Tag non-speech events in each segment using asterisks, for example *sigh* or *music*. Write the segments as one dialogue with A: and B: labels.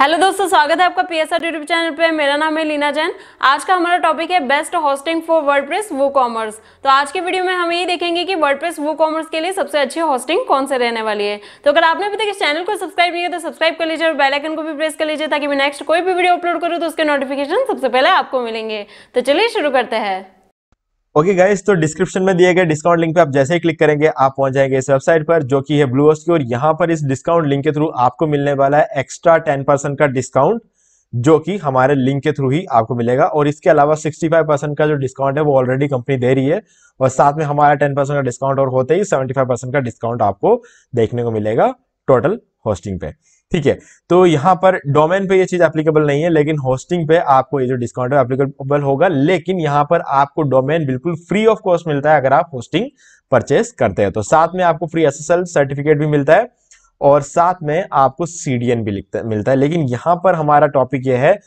A: hello दोस्तों स्वागत है आपका पी एस यूट्यूब चैनल पे मेरा नाम है लीना जैन आज का हमारा टॉपिक है best hosting for WordPress WooCommerce तो आज के वीडियो में हम यही देखेंगे कि वर्डप्रेस वो कॉमर्स के लिए सबसे अच्छी होस्टिंग कौन से रहने वाली है तो अगर आपने अभी तक इस चैनल को सब्सक्राइब नहीं किया तो सब्सक्राइब कर लीजिए और बेलाइकन को भी प्रेस कर लीजिए ताकि मैं नेक्स्ट कोई भी वीडियो अपलोड करूँ तो उसके नोटिफिकेशन सबसे पहले आपको मिलेंगे तो चलिए शुरू करते हैं ओके okay गाइस तो डिस्क्रिप्शन में दिए गए डिस्काउंट लिंक पे आप जैसे ही क्लिक करेंगे आप पहुंच जाएंगे इस वेबसाइट पर जो कि है ब्लू की और यहाँ पर इस डिस्काउंट लिंक के थ्रू आपको मिलने वाला है एक्स्ट्रा टेन परसेंट का डिस्काउंट जो कि हमारे लिंक के थ्रू ही आपको मिलेगा और इसके अलावा 65 परसेंट का जो डिस्काउंट है वो ऑलरेडी कंपनी दे रही है और साथ में हमारा टेन परसेंट का डिस्काउंट और होते ही सेवेंटी परसेंट का डिस्काउंट आपको देखने को मिलेगा टोटल होस्टिंग पे ठीक है तो यहाँ पर डोमेन पे ये चीज एप्लीकेबल नहीं है लेकिन होस्टिंग पे आपको ये जो डिस्काउंट है एप्लीकेबल होगा लेकिन यहाँ पर आपको डोमेन बिल्कुल फ्री ऑफ कॉस्ट मिलता है अगर आप होस्टिंग परचेस करते हैं तो साथ में आपको फ्री एस सर्टिफिकेट भी मिलता है और साथ में आपको सीडीएन भी मिलता है लेकिन यहाँ पर हमारा टॉपिक ये है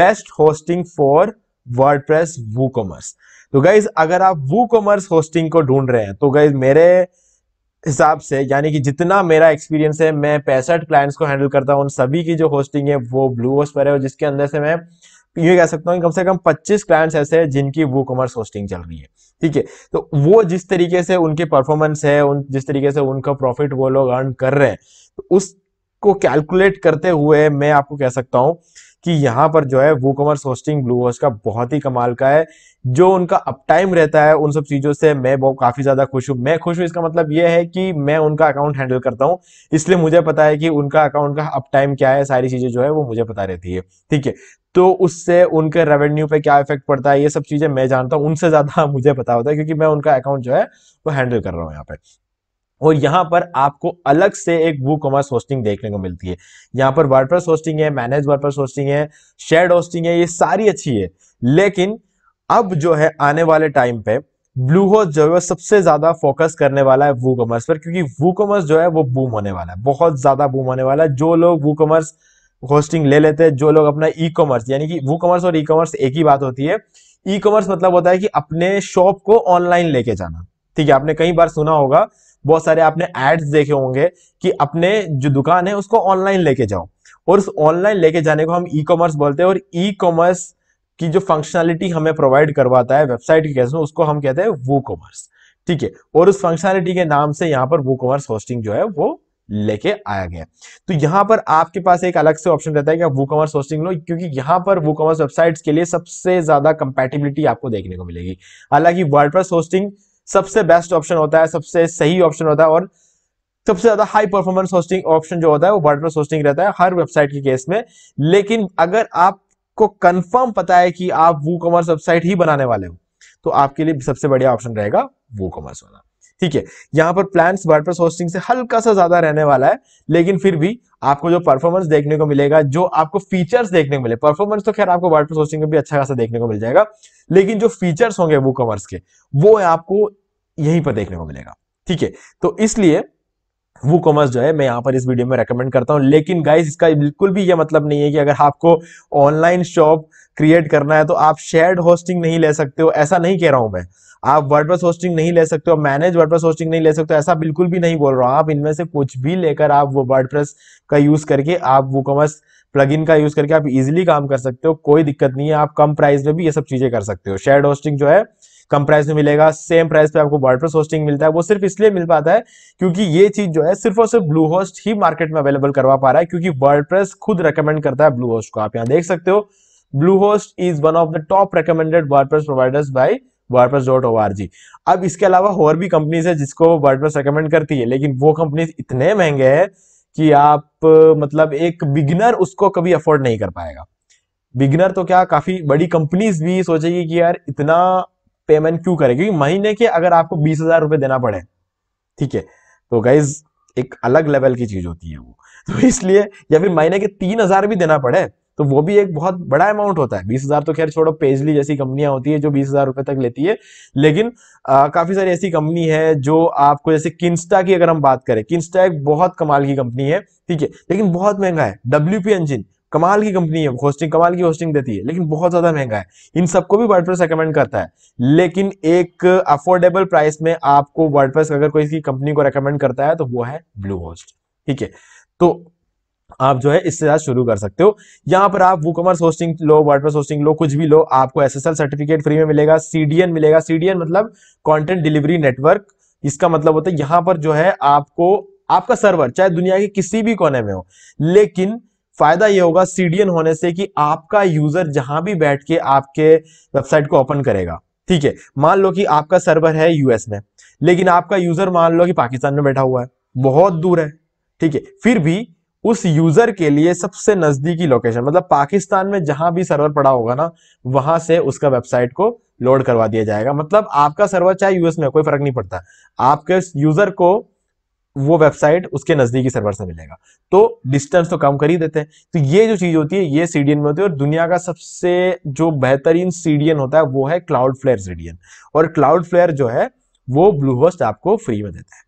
A: best hosting for WordPress WooCommerce तो गाइज अगर आप वू कॉमर्स होस्टिंग को ढूंढ रहे हैं तो गाइज मेरे हिसाब से यानी कि जितना मेरा एक्सपीरियंस है मैं पैंसठ क्लाइंट्स को हैंडल करता हूँ उन सभी की जो होस्टिंग है वो ब्लू होस्ट पर है और जिसके अंदर से मैं ये कह सकता हूँ कम से कम 25 क्लाइंट्स ऐसे हैं जिनकी वो कॉमर्स होस्टिंग चल रही है ठीक है तो वो जिस तरीके से उनके परफॉर्मेंस है उन जिस तरीके से उनका प्रॉफिट वो लोग अर्न कर रहे हैं तो उस को कैलकुलेट करते हुए मैं आपको कह सकता हूं कि यहां पर जो है वो कॉमर्स होस्टिंग ब्लू होस्ट का बहुत ही कमाल का है जो उनका अप टाइम रहता है उन सब चीज़ों से मैं बहुत काफ़ी ज़्यादा खुश हूं मैं खुश हूं इसका मतलब ये है कि मैं उनका अकाउंट हैंडल करता हूं इसलिए मुझे पता है कि उनका अकाउंट का अप टाइम क्या है सारी चीज़ें जो है वो मुझे पता रहती है ठीक है तो उससे उनके रेवेन्यू पे क्या इफेक्ट पड़ता है ये सब चीज़ें मैं जानता हूं उनसे ज़्यादा *laughs* मुझे पता होता है क्योंकि मैं उनका अकाउंट जो है वो हैंडल कर रहा हूँ यहाँ पे और यहाँ पर आपको अलग से एक वो कॉमर्स होस्टिंग देखने को मिलती है यहाँ पर वर्डप्रेस होस्टिंग है मैनेज वर्डप्रेस होस्टिंग है शेड होस्टिंग है ये सारी अच्छी है लेकिन अब जो है आने वाले टाइम पे ब्लू होस्ट जो है सबसे ज्यादा फोकस करने वाला है वू कॉमर्स पर क्योंकि वू कॉमर्स जो है वो बूम होने वाला है बहुत ज्यादा बूम होने वाला है जो लोग वू कॉमर्स होस्टिंग ले लेते हैं जो लोग अपना ई कॉमर्स यानी कि वू कॉमर्स और ई कॉमर्स एक ही बात होती है ई कॉमर्स मतलब होता है कि अपने शॉप को ऑनलाइन लेके जाना ठीक है आपने कई बार सुना होगा बहुत सारे आपने एड्स देखे होंगे कि अपने जो दुकान है उसको ऑनलाइन लेके जाओ और उस ऑनलाइन लेके जाने को हम ई कॉमर्स बोलते हैं और ई कॉमर्स की जो फंक्शनैलिटी हमें प्रोवाइड करवाता है वेबसाइट के कैसे उसको हम कहते हैं वो कॉमर्स ठीक है और उस फंक्शनैलिटी के नाम से यहाँ पर वो कॉमर्स होस्टिंग जो है वो लेके आया गया तो यहाँ पर आपके पास एक अलग से ऑप्शन रहता है कि आप वो कॉमर्स होस्टिंग लो क्योंकि यहाँ पर वो कॉमर्स वेबसाइट्स के लिए सबसे ज्यादा कंपेटिबिलिटी आपको देखने को मिलेगी हालांकि वर्ल्ड होस्टिंग सबसे बेस्ट ऑप्शन होता है सबसे सही ऑप्शन होता है और सबसे ज्यादा हाई परफॉर्मेंस होस्टिंग ऑप्शन जो होता है वो वर्डप्रेस होस्टिंग रहता है हर वेबसाइट के केस में लेकिन अगर आपको कंफर्म पता है कि आप वो कॉमर्स वेबसाइट ही बनाने वाले हो तो आपके लिए सबसे बढ़िया ऑप्शन रहेगा वो कॉमर्स वाला ठीक है यहाँ पर प्लान वर्डप्रेस होस्टिंग से हल्का सा ज्यादा रहने वाला है लेकिन फिर भी आपको जो परफॉर्मेंस देखने को मिलेगा जो आपको फीचर्स देखने को मिले परफॉर्मेंस तो खैर आपको वर्डप्रेस होस्टिंग में भी अच्छा खासा देखने को मिल जाएगा लेकिन जो फीचर्स होंगे वो कॉमर्स के वो आपको यहीं पर देखने को मिलेगा ठीक है तो इसलिए वो कॉमर्स जो है मैं यहाँ पर इस वीडियो में रेकमेंड करता हूँ लेकिन गाइस इसका बिल्कुल भी यह मतलब नहीं है कि अगर आपको ऑनलाइन शॉप क्रिएट करना है तो आप शेयर्ड होस्टिंग नहीं ले सकते हो ऐसा नहीं कह रहा हूँ मैं आप वर्डप्रेस होस्टिंग नहीं ले सकते हो मैनेज प्रेस होस्टिंग नहीं ले सकते हो ऐसा बिल्कुल भी नहीं बोल रहा हूँ आप इनमें से कुछ भी लेकर आप वो वर्डप्रेस का यूज करके आप वो कॉमर्स प्लगइन का यूज करके आप इजिली काम कर सकते हो कोई दिक्कत नहीं है आप कम प्राइस में भी ये सब चीजें कर सकते हो शेयर होस्टिंग जो है कम प्राइस में मिलेगा सेम प्राइस पे आपको प्रेस होस्टिंग मिलता है वो सिर्फ इसलिए मिल पाता है क्योंकि ये चीज जो है सिर्फ और सिर्फ ब्लू होस्ट ही मार्केट में अवेलेबल करवा पा रहा है क्योंकि प्रेस खुद रिकमेंड करता है ब्लू होस्ट को आप यहाँ देख सकते हो Bluehost is one of the top recommended press providers by wordpress.org जी अब इसके अलावा और भी कंपनीज है जिसको wordpress रिकमेंड करती है लेकिन वो कंपनीज इतने महंगे हैं कि आप मतलब एक बिगिनर उसको कभी अफोर्ड नहीं कर पाएगा बिगिनर तो क्या काफी बड़ी कंपनीज भी सोचेगी कि यार इतना पेमेंट क्यों करें क्योंकि महीने के अगर आपको बीस हजार रुपए देना पड़े ठीक है तो गाइज एक अलग लेवल की चीज होती है वो *laughs* तो इसलिए या फिर महीने के तीन हजार भी देना पड़े तो वो भी एक बहुत बड़ा अमाउंट होता है बीस हजार तो खैर छोड़ो पेजली जैसी कंपनियां होती है जो बीस हजार रुपए तक लेती है लेकिन आ, काफी सारी ऐसी कंपनी है जो आपको जैसे किंस्टा की अगर हम बात करें किंस्टा एक बहुत कमाल की कंपनी है ठीक है लेकिन बहुत महंगा है डब्ल्यू इंजिन कमाल की कंपनी है होस्टिंग कमाल की होस्टिंग देती है लेकिन बहुत ज्यादा महंगा है इन सबको भी वर्डप्रेस रेकमेंड करता है लेकिन एक अफोर्डेबल प्राइस में आपको वर्डप्रेस अगर कोई इसकी कंपनी को रेकमेंड करता है तो वो है ब्लू होस्ट ठीक है तो आप जो है इससे ज्यादा शुरू कर सकते हो यहाँ पर आप कॉमर्स होस्टिंग लो वर्डप्रेस होस्टिंग लो कुछ भी लो आपको एसएसएल सर्टिफिकेट फ्री में मिलेगा सीडीएन मिलेगा सीडीएन मतलब कंटेंट डिलीवरी नेटवर्क इसका मतलब होता है यहाँ पर जो है आपको आपका सर्वर चाहे दुनिया के किसी भी कोने में हो लेकिन फायदा ये होगा सीडीएन होने से कि आपका यूजर जहां भी बैठ के आपके वेबसाइट को ओपन करेगा ठीक है मान लो कि आपका सर्वर है यूएस में लेकिन आपका यूजर मान लो कि पाकिस्तान में बैठा हुआ है बहुत दूर है ठीक है फिर भी उस यूजर के लिए सबसे नजदीकी लोकेशन मतलब पाकिस्तान में जहां भी सर्वर पड़ा होगा ना वहां से उसका वेबसाइट को लोड करवा दिया जाएगा मतलब आपका सर्वर चाहे यूएस में कोई फर्क नहीं पड़ता आपके यूजर को वो वेबसाइट उसके नजदीकी सर्वर से मिलेगा तो डिस्टेंस तो कम कर ही देते हैं तो ये जो चीज होती है ये सीडीएन में होती है और दुनिया का सबसे जो बेहतरीन सीडीएन होता है वो है क्लाउड फ्लेयर सीडीएन और क्लाउड फ्लेयर जो है वो ब्लू होस्ट आपको फ्री में देता है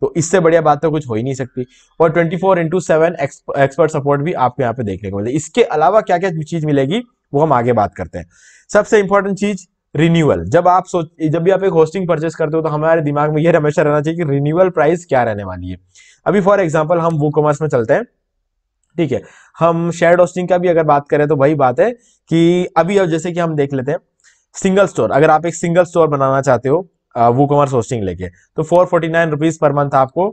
A: तो इससे बढ़िया बात तो कुछ हो ही नहीं सकती और twenty four into seven expert support भी आपको यहाँ पे देखने को मिलेगा इसके अलावा क्या क्या चीज मिलेगी वो हम आगे बात करते हैं सबसे इंपॉर्टेंट चीज रिन्यूअल जब आप सोच जब भी आप एक होस्टिंग परचेस करते हो तो हमारे दिमाग में यह हमेशा रहना चाहिए कि रिन्यूअल प्राइस क्या रहने वाली है अभी फॉर एग्जाम्पल हम वो कॉमर्स में चलते हैं ठीक है हम शेयर होस्टिंग का भी अगर बात करें तो वही बात है कि अभी अब जैसे कि हम देख लेते हैं सिंगल स्टोर अगर आप एक सिंगल स्टोर बनाना चाहते हो वो कॉमर्स होस्टिंग लेके तो four forty nine rupees per month आपको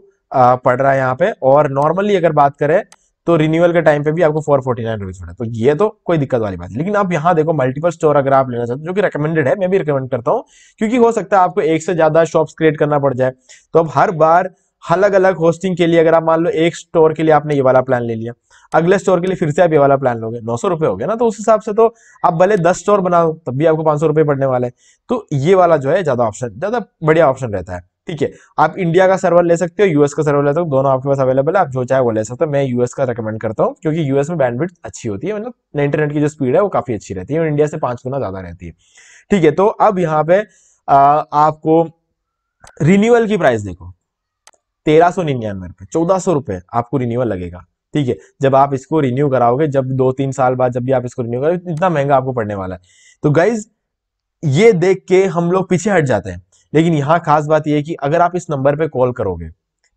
A: पड़ रहा है यहाँ पे और नॉर्मली अगर बात करें तो रिन्यूअल के टाइम पे भी आपको फोर फोर्टी नाइन रुपीज पड़ा तो ये तो कोई दिक्कत वाली बात है लेकिन आप यहाँ देखो मल्टीपल स्टोर अगर आप लेना चाहते हो जो कि रिकमेंडेड है मैं भी रिकमेंड करता हूँ क्योंकि हो सकता है आपको एक से ज्यादा शॉप्स क्रिएट करना पड़ जाए तो अब हर बार अलग अलग होस्टिंग के लिए अगर आप मान लो एक स्टोर के लिए आपने ये वाला प्लान ले लिया अगले स्टोर के लिए फिर से आप ये वाला प्लान लोगे नौ सौ रुपए हो गया ना तो उस हिसाब से तो आप भले दस स्टोर बनाओ तब भी आपको पांच सौ रुपये पड़ने वाले तो ये वाला जो है ज़्यादा ऑप्शन ज़्यादा बढ़िया ऑप्शन रहता है ठीक है आप इंडिया का सर्वर ले सकते हो यूएस का सर्वर ले सकते हो दोनों आपके पास अवेलेबल है आप जो चाहे वो ले सकते हो मैं यूएस का रिकमेंड करता हूँ क्योंकि यूएस में बैंडविड अच्छी होती है मतलब इंटरनेट की जो स्पीड है वो काफी अच्छी रहती है और इंडिया से पांच गुना ज्यादा रहती है ठीक है तो अब यहाँ पे आ, आपको रिन्यूअल की प्राइस देखो तेरह सौ निन्यानवे रुपए चौदह सौ रुपए आपको रिन्यूअल लगेगा ठीक है जब आप इसको रिन्यू कराओगे जब दो तीन साल बाद जब भी आप इसको रिन्यू करोगे इतना महंगा आपको पड़ने वाला है तो गाइज ये देख के हम लोग पीछे हट जाते हैं लेकिन यहाँ खास बात यह कि अगर आप इस नंबर पर कॉल करोगे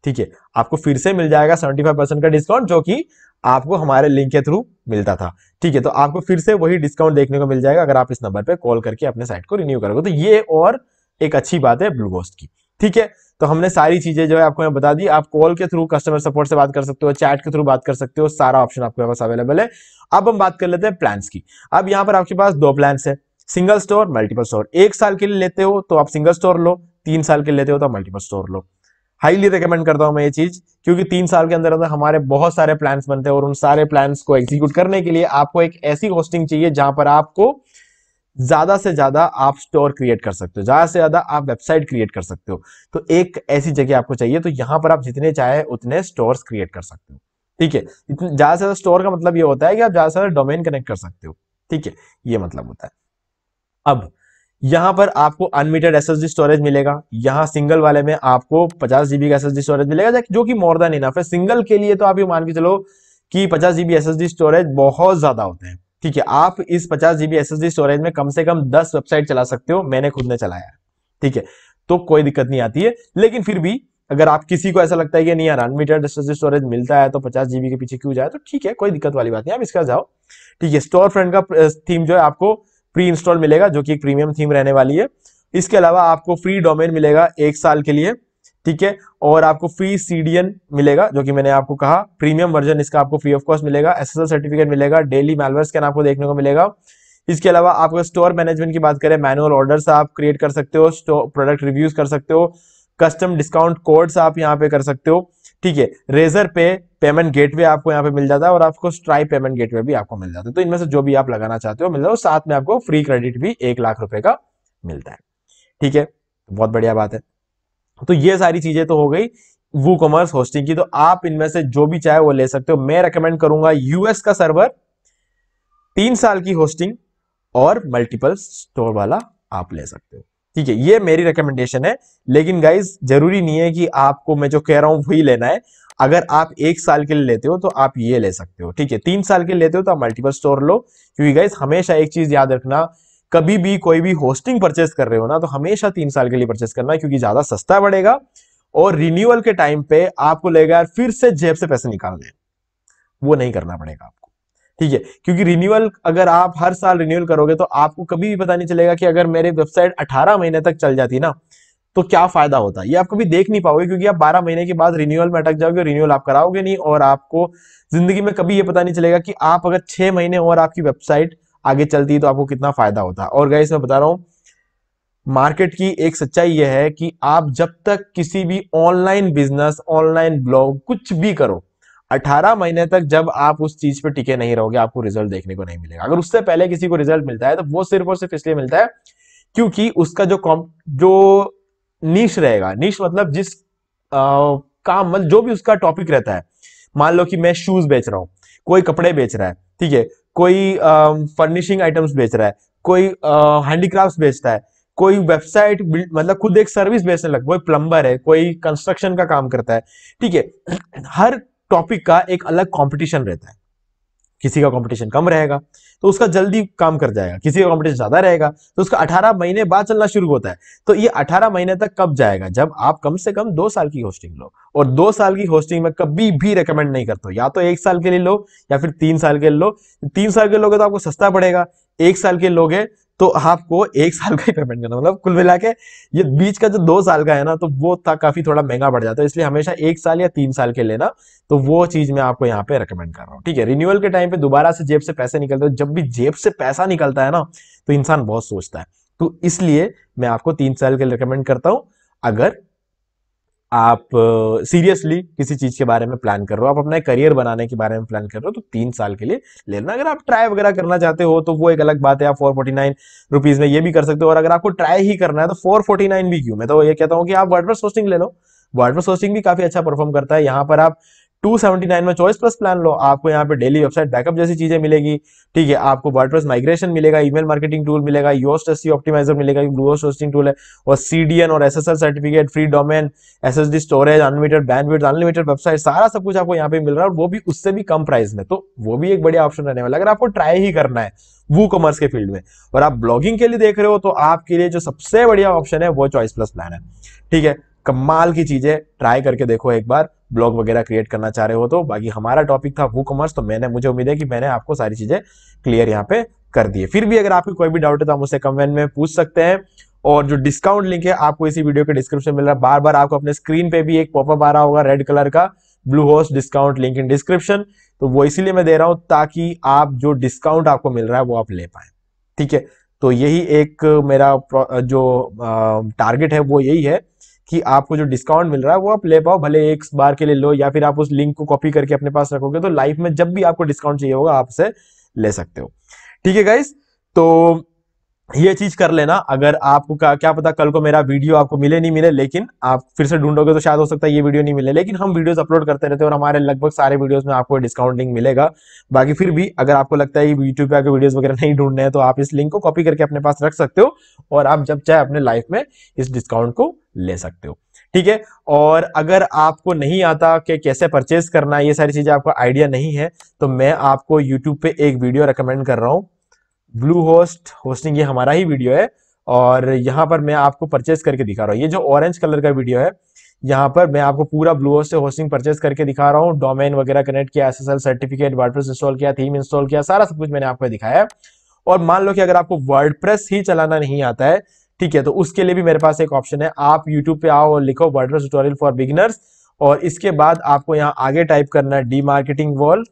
A: ठीक है आपको फिर से मिल जाएगा फाइव परसेंट का डिस्काउंट जो कि आपको हमारे लिंक के थ्रू मिलता था ठीक है तो आपको फिर से वही डिस्काउंट देखने को मिल जाएगा अगर आप इस नंबर पर कॉल करके अपने साइट को रिन्यू करोगे तो ये और एक अच्छी बात है ब्लू गोस्ट की ठीक है तो हमने सारी चीजें जो है आपको मैं बता दी आप कॉल के थ्रू कस्टमर सपोर्ट से बात कर सकते हो चैट के थ्रू बात कर सकते हो सारा ऑप्शन आपके पास अवेलेबल है अब हम बात कर लेते हैं प्लान्स की अब यहाँ पर आपके पास दो प्लान्स है सिंगल स्टोर मल्टीपल स्टोर एक साल के लिए लेते हो तो आप सिंगल स्टोर लो तीन साल के लेते हो तो मल्टीपल स्टोर लो हाईली रिकमेंड करता हूं मैं ये चीज क्योंकि तीन साल के अंदर अंदर हमारे बहुत सारे प्लान्स बनते हैं और उन सारे प्लान्स को एग्जीक्यूट करने के लिए आपको एक ऐसी होस्टिंग चाहिए जहां पर आपको ज्यादा से ज्यादा आप स्टोर क्रिएट कर सकते हो ज्यादा से ज्यादा आप वेबसाइट क्रिएट कर सकते हो तो एक ऐसी जगह आपको चाहिए तो यहां पर आप जितने चाहे उतने स्टोर क्रिएट कर सकते हो ठीक है ज्यादा से ज्यादा स्टोर का मतलब ये होता है कि आप ज्यादा से ज्यादा डोमेन कनेक्ट कर सकते हो ठीक है ये मतलब होता है अब यहां पर आपको एस एसएसडी स्टोरेज मिलेगा यहां सिंगल वाले में आपको पचास जीबी का एसएसडी स्टोरेज मिलेगा जो कि मोर देन इनफ है सिंगल के लिए तो आप ये मान के चलो कि पचास जीबी एसएसडी स्टोरेज बहुत ज्यादा होते हैं ठीक है आप इस पचास जीबी एसएसडी स्टोरेज में कम से कम दस वेबसाइट चला सकते हो मैंने खुद ने चलाया ठीक है तो कोई दिक्कत नहीं आती है लेकिन फिर भी अगर आप किसी को ऐसा लगता है कि नहीं यार अनमीटेड स्टोरेज मिलता है तो पचास जीबी के पीछे क्यों जाए तो ठीक है कोई दिक्कत वाली बात नहीं आप इसका जाओ ठीक है स्टोर फ्रंट का थीम जो है आपको प्री इंस्टॉल मिलेगा जो कि एक प्रीमियम थीम रहने वाली है इसके अलावा आपको फ्री डोमेन मिलेगा एक साल के लिए ठीक है और आपको फ्री सीडीएन मिलेगा जो कि मैंने आपको कहा प्रीमियम वर्जन इसका आपको फ्री ऑफ कॉस्ट मिलेगा एस सर्टिफिकेट मिलेगा डेली मेलवर स्कैन आपको देखने को मिलेगा इसके अलावा आपको स्टोर मैनेजमेंट की बात करें मैनुअल ऑर्डर्स आप क्रिएट कर सकते हो प्रोडक्ट रिव्यूज कर सकते हो कस्टम डिस्काउंट कोड्स आप यहाँ पे कर सकते हो ठीक है रेजर पे पेमेंट गेटवे आपको यहाँ पे मिल जाता है और आपको स्ट्राइप पेमेंट गेटवे भी आपको मिल जाता है तो इनमें से जो भी आप लगाना चाहते हो मिल जाता है साथ में आपको फ्री क्रेडिट भी एक लाख रुपए का मिलता है ठीक है बहुत बढ़िया बात है तो ये सारी चीजें तो हो गई वो कॉमर्स होस्टिंग की तो आप इनमें से जो भी चाहे वो ले सकते हो मैं रेकमेंड करूंगा यूएस का सर्वर तीन साल की होस्टिंग और मल्टीपल स्टोर वाला आप ले सकते हो ठीक है ये मेरी रिकमेंडेशन है लेकिन गाइज जरूरी नहीं है कि आपको मैं जो कह रहा हूँ वही लेना है अगर आप एक साल के लिए लेते हो तो आप ये ले सकते हो ठीक है तीन साल के लिए लेते हो तो आप मल्टीपल स्टोर लो क्योंकि गाइज हमेशा एक चीज याद रखना कभी भी कोई भी होस्टिंग परचेस कर रहे हो ना तो हमेशा तीन साल के लिए परचेस करना क्योंकि ज्यादा सस्ता पड़ेगा और रिन्यूअल के टाइम पे आपको लेगा फिर से जेब से पैसे निकालने वो नहीं करना पड़ेगा ठीक है क्योंकि रिन्यूअल अगर आप हर साल रिन्यूअल करोगे तो आपको कभी भी पता नहीं चलेगा कि अगर मेरे वेबसाइट 18 महीने तक चल जाती ना तो क्या फायदा होता ये आप कभी देख नहीं पाओगे क्योंकि आप 12 महीने के बाद रिन्यूअल में अटक जाओगे रिन्यूअल आप कराओगे नहीं और आपको जिंदगी में कभी ये पता नहीं चलेगा कि आप अगर छह महीने और आपकी वेबसाइट आगे चलती तो आपको कितना फायदा होता और गाइस मैं बता रहा हूं मार्केट की एक सच्चाई यह है कि आप जब तक किसी भी ऑनलाइन बिजनेस ऑनलाइन ब्लॉग कुछ भी करो 18 महीने तक जब आप उस चीज पे टिके नहीं रहोगे आपको रिजल्ट देखने को नहीं मिलेगा अगर उससे पहले किसी को रिजल्ट मिलता है तो वो सिर्फ और सिर्फ इसलिए मिलता है क्योंकि उसका जो कॉम जो नीश रहेगा नीश मतलब जिस आ, काम मतलब जो भी उसका टॉपिक रहता है मान लो कि मैं शूज बेच रहा हूँ कोई कपड़े बेच रहा है ठीक है कोई फर्निशिंग आइटम्स बेच रहा है कोई हैंडीक्राफ्ट बेचता है कोई वेबसाइट मतलब खुद एक सर्विस बेचने लग कोई प्लम्बर है कोई कंस्ट्रक्शन का काम करता है ठीक है हर टॉपिक का एक अलग कंपटीशन रहता है किसी का कंपटीशन कम रहेगा तो उसका जल्दी काम कर जाएगा किसी का कंपटीशन ज्यादा रहेगा तो उसका 18 महीने बाद चलना शुरू होता है तो ये 18 महीने तक कब जाएगा जब आप कम से कम दो साल की होस्टिंग लो और दो साल की होस्टिंग में कभी भी रिकमेंड नहीं करता या तो एक साल के लिए लो या फिर तीन साल के लिए लो तीन साल के लोगे तो आपको सस्ता पड़ेगा एक साल के लोगे तो आपको एक साल का ही पेमेंट करना मतलब कुल मिला के ये बीच का जो दो साल का है ना तो वो था काफी थोड़ा महंगा पड़ जाता है इसलिए हमेशा एक साल या तीन साल के लेना तो वो चीज मैं आपको यहाँ पे रिकमेंड कर रहा हूँ ठीक है रिन्यूअल के टाइम पे दोबारा से जेब से पैसे निकलते हो जब भी जेब से पैसा निकलता है ना तो इंसान बहुत सोचता है तो इसलिए मैं आपको तीन साल के रिकमेंड करता हूँ अगर आप सीरियसली किसी चीज के बारे में प्लान कर रहे हो आप अपना करियर बनाने के बारे में प्लान कर रहे हो तो तीन साल के लिए ले लेना अगर आप ट्राई वगैरह करना चाहते हो तो वो एक अलग बात है आप फोर फोर्टी नाइन रुपीज में ये भी कर सकते हो और अगर आपको ट्राई ही करना है तो फोर फोर्टी नाइन भी क्यों मैं तो ये कहता हूँ कि आप वर्डवर्स होस्टिंग ले लो वर्डवर्स होस्टिंग भी काफी अच्छा परफॉर्म करता है यहाँ पर आप 279 में चॉइस प्लस प्लान लो आपको यहाँ पे डेली वेबसाइट बैकअप जैसी चीजें मिलेगी ठीक है आपको वर्डप्रेस माइग्रेशन मिलेगा ईमेल मार्केटिंग टूल मिलेगा योस्ट एस ऑप्टिमाइजर मिलेगा ग्लूस होस्टिंग टूल है और सीडीएन और SSL certificate free domain SSD storage unlimited bandwidth unlimited website सारा सब कुछ आपको यहाँ पे मिल रहा है और वो भी उससे भी कम प्राइस में तो वो भी एक बढ़िया ऑप्शन रहने वाला अगर आपको ट्राई ही करना है वो कॉमर्स के फील्ड में और आप ब्लॉगिंग के लिए देख रहे हो तो आपके लिए जो सबसे बढ़िया ऑप्शन है वो चॉइस प्लस प्लान है ठीक है कमाल की चीजें ट्राई करके देखो एक बार ब्लॉग वगैरह क्रिएट करना चाह रहे हो तो बाकी हमारा टॉपिक था वो कॉमर्स तो मैंने मुझे उम्मीद है कि मैंने आपको सारी चीज़ें क्लियर यहाँ पे कर दिए फिर भी अगर आपकी कोई भी डाउट है तो हम उसे कमेंट में पूछ सकते हैं और जो डिस्काउंट लिंक है आपको इसी वीडियो के डिस्क्रिप्शन मिल रहा है बार बार आपको अपने स्क्रीन पे भी एक पॉपअप आ रहा होगा रेड कलर का Bluehost discount link in description तो वो इसीलिए मैं दे रहा हूं ताकि आप जो डिस्काउंट आपको मिल रहा है वो आप ले पाए ठीक है तो यही एक मेरा जो टारगेट है वो यही है कि आपको जो डिस्काउंट मिल रहा है वो आप ले पाओ भले एक बार के लिए लो या फिर आप उस लिंक को कॉपी करके अपने पास रखोगे तो लाइफ में जब भी आपको डिस्काउंट चाहिए होगा आपसे ले सकते हो ठीक है गाइस तो ये चीज कर लेना अगर आपको क्या पता कल को मेरा वीडियो आपको मिले नहीं मिले लेकिन आप फिर से ढूंढोगे तो शायद हो सकता है ये वीडियो नहीं मिले लेकिन हम वीडियोस अपलोड करते रहते हैं और हमारे लगभग सारे वीडियोस में आपको डिस्काउंट लिंक मिलेगा बाकी फिर भी अगर आपको लगता है यूट्यूब पे आपके वीडियो वगैरह नहीं ढूंढने हैं तो आप इस लिंक को कॉपी करके अपने पास रख सकते हो और आप जब चाहे अपने लाइफ में इस डिस्काउंट को ले सकते हो ठीक है और अगर आपको नहीं आता कि कैसे परचेज करना ये सारी चीजें आपको आइडिया नहीं है तो मैं आपको यूट्यूब पे एक वीडियो रिकमेंड कर रहा हूँ ब्लू होस्ट होस्टिंग ये हमारा ही वीडियो है और यहाँ पर मैं आपको परचेज करके दिखा रहा हूँ ये जो ऑरेंज कलर का वीडियो है यहाँ पर मैं आपको पूरा ब्लू होस्ट से होस्टिंग परचेज करके दिखा रहा हूँ डोमेन वगैरह कनेक्ट किया एस सर्टिफिकेट वर्डप्रेस इंस्टॉल किया थीम इंस्टॉल किया सारा सब कुछ मैंने आपको दिखाया है और मान लो कि अगर आपको वर्ड ही चलाना नहीं आता है ठीक है तो उसके लिए भी मेरे पास एक ऑप्शन है आप यूट्यूब पे आओ और लिखो वर्ड ट्यूटोरियल फॉर बिगिनर्स और इसके बाद आपको यहाँ आगे टाइप करना है डी मार्केटिंग वॉल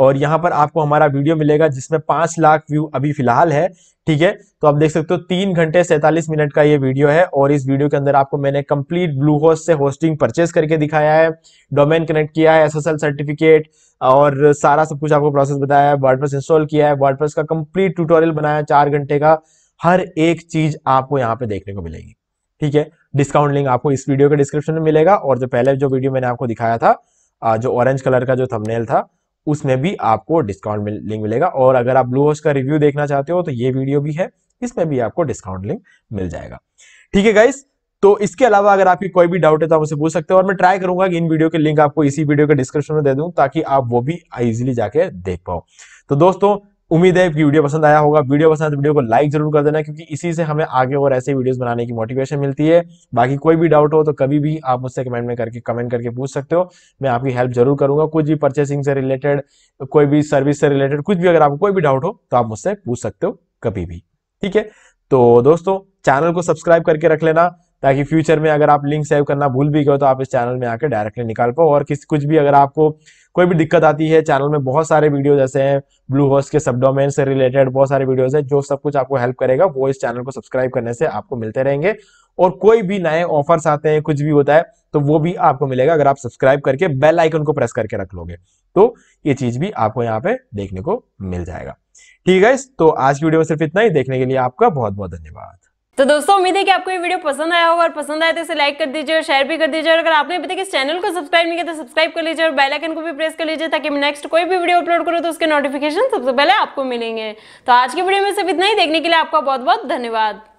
A: और यहाँ पर आपको हमारा वीडियो मिलेगा जिसमें पांच लाख व्यू अभी फिलहाल है ठीक है तो आप देख सकते हो तीन घंटे सैतालीस मिनट का ये वीडियो है और इस वीडियो के अंदर आपको मैंने कंप्लीट ब्लू होस्ट से होस्टिंग परचेस करके दिखाया है डोमेन कनेक्ट किया है एसएसएल सर्टिफिकेट और सारा सब कुछ आपको प्रोसेस बताया है वर्डप्रेस इंस्टॉल किया है वर्डप्रेस का कंप्लीट ट्यूटोरियल बनाया चार घंटे का हर एक चीज आपको यहाँ पे देखने को मिलेगी ठीक है डिस्काउंट लिंक आपको इस वीडियो के डिस्क्रिप्शन में मिलेगा और जो पहले जो वीडियो मैंने आपको दिखाया था जो ऑरेंज कलर का जो थमनेल था उसमें भी आपको डिस्काउंट लिंक मिलेगा और अगर आप ब्लू होस्ट का रिव्यू देखना चाहते हो तो ये वीडियो भी है इसमें भी आपको डिस्काउंट लिंक मिल जाएगा ठीक है गाइस तो इसके अलावा अगर आपकी कोई भी डाउट है तो आप उसे पूछ सकते हो और मैं ट्राई करूंगा कि इन वीडियो के लिंक आपको इसी वीडियो के डिस्क्रिप्शन में दे दूं ताकि आप वो भी इजिली जाके देख पाओ तो दोस्तों उम्मीद है कि वीडियो पसंद आया होगा वीडियो पसंद आया तो वीडियो को लाइक जरूर कर देना क्योंकि इसी से हमें आगे और ऐसे वीडियोस बनाने की मोटिवेशन मिलती है बाकी कोई भी डाउट हो तो कभी भी आप मुझसे कमेंट में करके कमेंट करके पूछ सकते हो मैं आपकी हेल्प जरूर करूंगा कुछ भी परचेसिंग से रिलेटेड कोई भी सर्विस से रिलेटेड कुछ भी अगर आपको कोई भी डाउट हो तो आप मुझसे पूछ सकते हो कभी भी ठीक है तो दोस्तों चैनल को सब्सक्राइब करके रख लेना ताकि फ्यूचर में अगर आप लिंक सेव करना भूल भी गए तो आप इस चैनल में आकर डायरेक्टली निकाल पाओ और किस कुछ भी अगर आपको कोई भी दिक्कत आती है चैनल में बहुत सारे वीडियोज ऐसे हैं ब्लू होस्ट के सब से रिलेटेड बहुत सारे वीडियोज है जो सब कुछ आपको हेल्प करेगा वो इस चैनल को सब्सक्राइब करने से आपको मिलते रहेंगे और कोई भी नए ऑफर्स आते हैं कुछ भी होता है तो वो भी आपको मिलेगा अगर आप सब्सक्राइब करके बेल आइकन को प्रेस करके रख लोगे तो ये चीज भी आपको यहाँ पे देखने को मिल जाएगा ठीक है तो आज की वीडियो में सिर्फ इतना ही देखने के लिए आपका बहुत बहुत धन्यवाद तो दोस्तों उम्मीद है कि आपको ये वीडियो पसंद आया होगा और पसंद आए तो इसे लाइक कर दीजिए और शेयर भी कर दीजिए और अगर आपने अभी तक इस चैनल को सब्सक्राइब नहीं किया तो सब्सक्राइब कर लीजिए और बेल आइकन को भी प्रेस कर लीजिए ताकि मैं नेक्स्ट कोई भी वीडियो अपलोड करूँ तो उसके नोटिफिकेशन सबसे पहले आपको मिलेंगे तो आज की वीडियो में सिर्फ इतना ही देखने के लिए आपका बहुत बहुत धन्यवाद